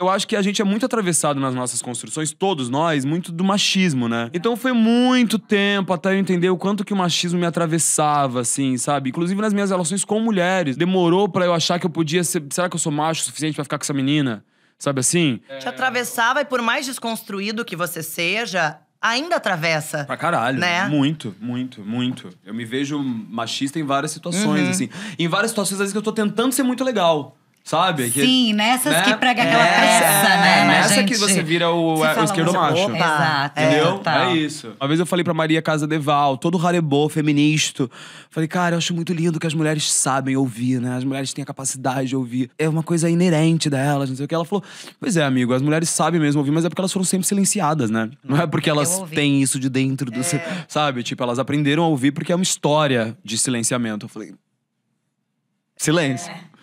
Eu acho que a gente é muito atravessado nas nossas construções, todos nós, muito do machismo, né? Então foi muito tempo até eu entender o quanto que o machismo me atravessava, assim, sabe? Inclusive nas minhas relações com mulheres. Demorou para eu achar que eu podia ser. Será que eu sou macho o suficiente para ficar com essa menina? Sabe assim? É. Te atravessava e por mais desconstruído que você seja, ainda atravessa. Pra caralho. Né? Muito, muito, muito. Eu me vejo machista em várias situações, uhum. assim. Em várias situações, às vezes, que eu tô tentando ser muito legal. Sabe? Que, Sim, nessas né? É, é, né é, que prega aquela é, peça, né? Nessa gente, que você vira o, é, o esquerdo macho. Opa, Exato. Entendeu? É, é, isso. Uma vez eu falei pra Maria Casa Deval, todo rarebô, feminista. Falei, cara, eu acho muito lindo que as mulheres sabem ouvir, né? As mulheres têm a capacidade de ouvir. É uma coisa inerente delas, não sei o que. Ela falou, pois é, amigo, as mulheres sabem mesmo ouvir, mas é porque elas foram sempre silenciadas, né? Não é porque elas têm isso de dentro do. Seu, sabe? Tipo, elas aprenderam a ouvir porque é uma história de silenciamento. Eu falei, silêncio. É.